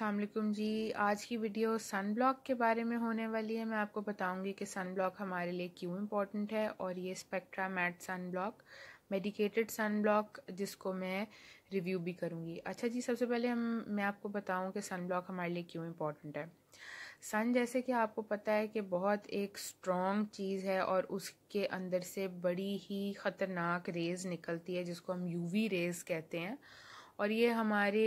असलकम जी आज की वीडियो सन ब्लॉक के बारे में होने वाली है मैं आपको बताऊंगी कि सन ब्लॉक हमारे लिए क्यों इम्पोर्टेंट है और ये Spectra matte sun block medicated sun block जिसको मैं रिव्यू भी करूँगी अच्छा जी सबसे पहले हम मैं आपको बताऊँ कि सन ब्लॉक हमारे लिए क्यों इम्पोर्टेंट है सन जैसे कि आपको पता है कि बहुत एक स्ट्रॉन्ग चीज़ है और उसके अंदर से बड़ी ही ख़तरनाक रेज़ निकलती है जिसको हम यू रेज़ कहते हैं और ये हमारे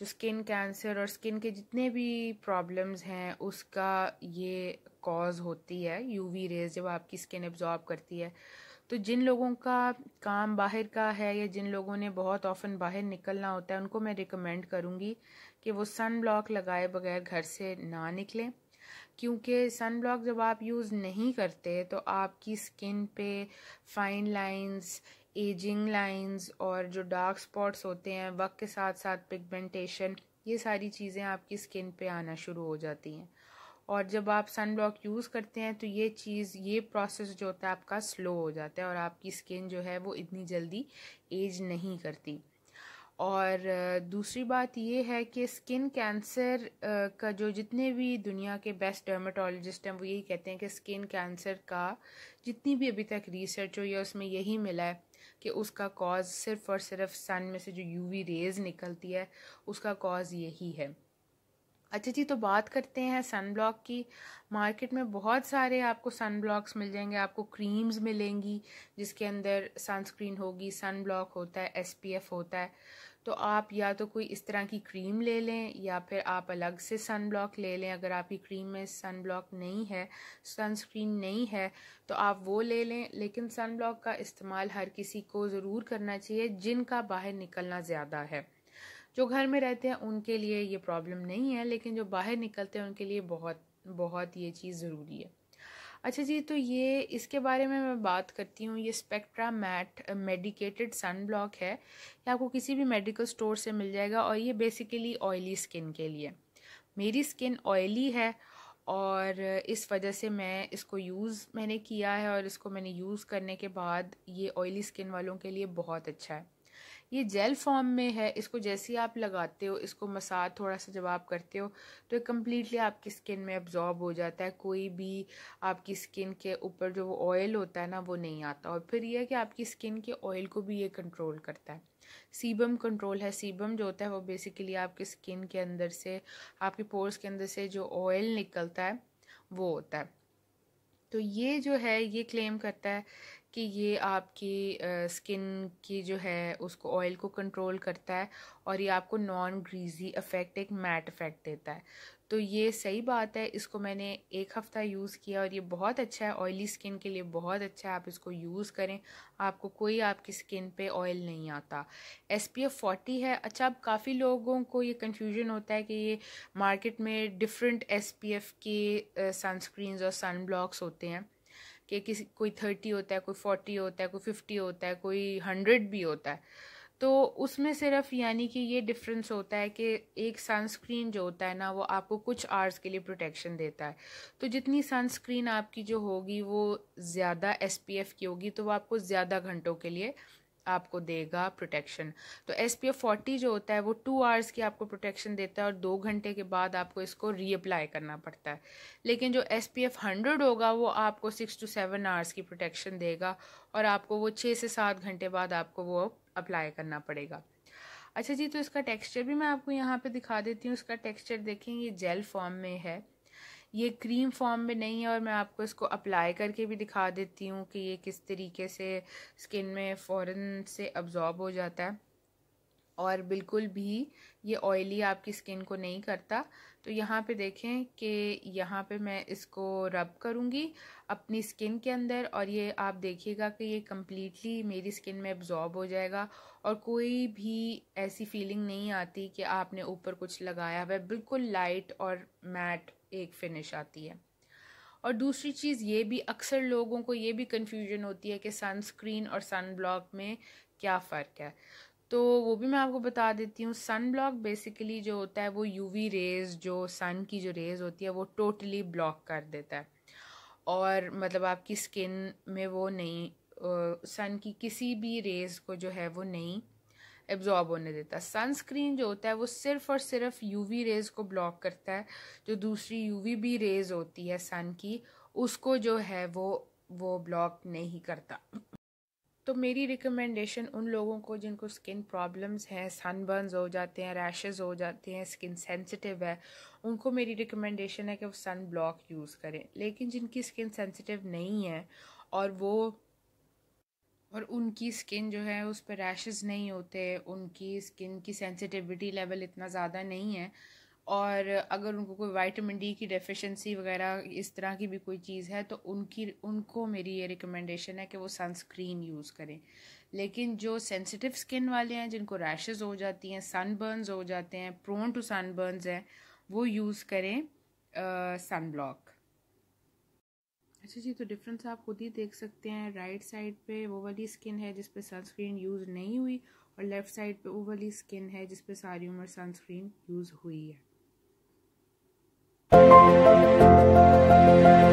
जो स्किन कैंसर और स्किन के जितने भी प्रॉब्लम्स हैं उसका ये कॉज होती है यूवी रेज जब आपकी स्किन एब्जॉर्ब करती है तो जिन लोगों का काम बाहर का है या जिन लोगों ने बहुत ऑफन बाहर निकलना होता है उनको मैं रिकमेंड करूँगी कि वो सन ब्लॉक लगाए बगैर घर से ना निकलें क्योंकि सन ब्लॉक जब आप यूज़ नहीं करते तो आपकी स्किन पे फाइन लाइंस एजिंग लाइंस और जो डार्क स्पॉट्स होते हैं वक्त के साथ साथ पिगमेंटेशन ये सारी चीज़ें आपकी स्किन पे आना शुरू हो जाती हैं और जब आप सन ब्लॉक यूज़ करते हैं तो ये चीज़ ये प्रोसेस जो होता है आपका स्लो हो जाता है और आपकी स्किन जो है वो इतनी जल्दी एज नहीं करती और दूसरी बात ये है कि स्किन कैंसर का जो जितने भी दुनिया के बेस्ट डर्माटोलॉजिस्ट हैं वो यही कहते हैं कि स्किन कैंसर का जितनी भी अभी तक रिसर्च हुई है उसमें यही मिला है कि उसका कॉज सिर्फ और सिर्फ सन में से जो यूवी रेज़ निकलती है उसका कॉज यही है अच्छा जी तो बात करते हैं सन ब्लॉक की मार्केट में बहुत सारे आपको सन ब्लॉक्स मिल जाएंगे आपको क्रीम्स मिलेंगी जिसके अंदर सनस्क्रीन होगी सन ब्लॉक होता है एसपीएफ होता है तो आप या तो कोई इस तरह की क्रीम ले लें या फिर आप अलग से सन ब्लॉक ले लें अगर आपकी क्रीम में सन ब्लॉक नहीं है सनस्क्रीन नहीं है तो आप वो ले लें लेकिन सन ब्लॉक का इस्तेमाल हर किसी को ज़रूर करना चाहिए जिनका बाहर निकलना ज़्यादा है जो घर में रहते हैं उनके लिए ये प्रॉब्लम नहीं है लेकिन जो बाहर निकलते हैं उनके लिए बहुत बहुत ये चीज़ ज़रूरी है अच्छा जी तो ये इसके बारे में मैं बात करती हूँ ये Spectra matte medicated sun block है ये आपको किसी भी मेडिकल स्टोर से मिल जाएगा और ये बेसिकली ऑयली स्किन के लिए मेरी स्किन ऑयली है और इस वजह से मैं इसको यूज़ मैंने किया है और इसको मैंने यूज़ करने के बाद ये ऑयली स्किन वालों के लिए बहुत अच्छा है ये जेल फॉर्म में है इसको जैसे ही आप लगाते हो इसको मसाज थोड़ा सा जब आप करते हो तो ये कम्प्लीटली आपकी स्किन में अब्जॉर्ब हो जाता है कोई भी आपकी स्किन के ऊपर जो वो ऑयल होता है ना वो नहीं आता और फिर ये है कि आपकी स्किन के ऑयल को भी ये कंट्रोल करता है सीबम कंट्रोल है सीबम जो होता है वो बेसिकली आपके स्किन के अंदर से आपके पोर्स के अंदर से जो ऑयल निकलता है वो होता है तो ये जो है ये क्लेम करता है कि ये आपकी स्किन की जो है उसको ऑयल को कंट्रोल करता है और ये आपको नॉन ग्रीजी इफ़ेक्ट एक मैट इफ़ेक्ट देता है तो ये सही बात है इसको मैंने एक हफ़्ता यूज़ किया और ये बहुत अच्छा है ऑयली स्किन के लिए बहुत अच्छा है आप इसको यूज़ करें आपको कोई आपकी स्किन पे ऑयल नहीं आता एस पी एफ़ फोर्टी है अच्छा अब काफ़ी लोगों को ये कन्फ्यूजन होता है कि ये मार्केट में डिफरेंट एस पी एफ़ के सनस्क्रीन और सन ब्लॉक्स होते हैं कि किसी कोई थर्टी होता है कोई फोर्टी होता है कोई फिफ्टी होता है कोई हंड्रेड भी होता है तो उसमें सिर्फ यानी कि ये डिफरेंस होता है कि एक सनस्क्रीन जो होता है ना वो आपको कुछ आवर्स के लिए प्रोटेक्शन देता है तो जितनी सनस्क्रीन आपकी जो होगी वो ज़्यादा एस की होगी तो वो आपको ज़्यादा घंटों के लिए आपको देगा प्रोटेक्शन तो एस पी एफ फोर्टी जो होता है वो टू आवर्स की आपको प्रोटेक्शन देता है और दो घंटे के बाद आपको इसको रीअप्लाई करना पड़ता है लेकिन जो एस पी एफ हंड्रेड होगा वो आपको सिक्स टू सेवन आवर्स की प्रोटेक्शन देगा और आपको वो छः से सात घंटे बाद आपको वो अप्लाई करना पड़ेगा अच्छा जी तो इसका टेक्सचर भी मैं आपको यहाँ पे दिखा देती हूँ इसका टेक्सचर देखें ये जेल फॉर्म में है ये क्रीम फॉर्म में नहीं है और मैं आपको इसको अप्लाई करके भी दिखा देती हूँ कि ये किस तरीके से स्किन में फ़ौरन से अब्ज़ॉर्ब हो जाता है और बिल्कुल भी ये ऑयली आपकी स्किन को नहीं करता तो यहाँ पे देखें कि यहाँ पे मैं इसको रब करूँगी अपनी स्किन के अंदर और ये आप देखिएगा कि ये कम्प्लीटली मेरी स्किन में एब्जॉर्ब हो जाएगा और कोई भी ऐसी फीलिंग नहीं आती कि आपने ऊपर कुछ लगाया हुआ है बिल्कुल लाइट और मैट एक फिनिश आती है और दूसरी चीज़ ये भी अक्सर लोगों को ये भी कन्फ्यूजन होती है कि सनस्क्रीन और सन ब्लॉक में क्या फ़र्क है तो वो भी मैं आपको बता देती हूँ सन ब्लॉक बेसिकली जो होता है वो यूवी रेज जो सन की जो रेज होती है वो टोटली ब्लॉक कर देता है और मतलब आपकी स्किन में वो नहीं सन की किसी भी रेज को जो है वो नहीं एब्जॉर्ब होने देता सनस्क्रीन जो होता है वो सिर्फ और सिर्फ यूवी रेज को ब्लॉक करता है जो दूसरी यूवी भी रेज होती है सन की उसको जो है वो वो ब्लॉक नहीं करता तो मेरी रिकमेंडेशन उन लोगों को जिनको स्किन प्रॉब्लम्स हैं सनबर्न्स हो जाते हैं रैशेज़ हो जाते हैं स्किन सेंसिटिव है उनको मेरी रिकमेंडेशन है कि वो सन ब्लॉक यूज़ करें लेकिन जिनकी स्किन सेंसिटिव नहीं है और वो और उनकी स्किन जो है उस पर रैशेज़ नहीं होते उनकी स्किन की सेंसिटिविटी लेवल इतना ज़्यादा नहीं है और अगर उनको कोई वाइटामिन डी की डेफिशिएंसी वगैरह इस तरह की भी कोई चीज़ है तो उनकी उनको मेरी ये रिकमेंडेशन है कि वो सनस्क्रीन यूज़ करें लेकिन जो सेंसिटिव स्किन वाले हैं जिनको रैशेज़ हो जाती हैं सनबर्नस हो जाते हैं प्रोन टू सनबर्नस हैं वो यूज़ करें सन ब्लॉक अच्छा जी तो डिफरेंस आप खुद ही देख सकते हैं राइट साइड पे वो वाली स्किन है जिस पे सनस्क्रीन यूज़ नहीं हुई और लेफ़्ट साइड पे वो वाली स्किन है जिस पे सारी उम्र सनस्क्रीन यूज़ हुई है you.